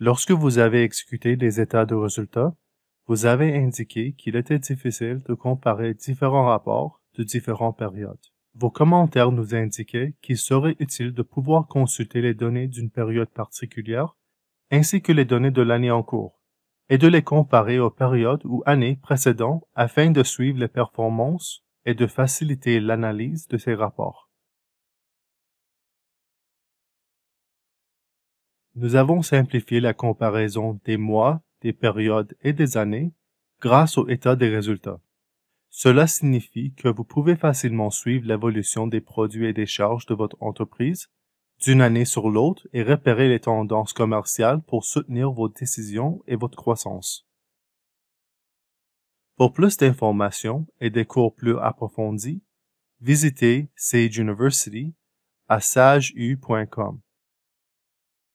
Lorsque vous avez exécuté les états de résultats, vous avez indiqué qu'il était difficile de comparer différents rapports de différentes périodes. Vos commentaires nous indiquaient qu'il serait utile de pouvoir consulter les données d'une période particulière, ainsi que les données de l'année en cours, et de les comparer aux périodes ou années précédentes afin de suivre les performances et de faciliter l'analyse de ces rapports. Nous avons simplifié la comparaison des mois, des périodes et des années grâce au état des résultats. Cela signifie que vous pouvez facilement suivre l'évolution des produits et des charges de votre entreprise d'une année sur l'autre et repérer les tendances commerciales pour soutenir vos décisions et votre croissance. Pour plus d'informations et des cours plus approfondis, visitez Sage University à sageu.com.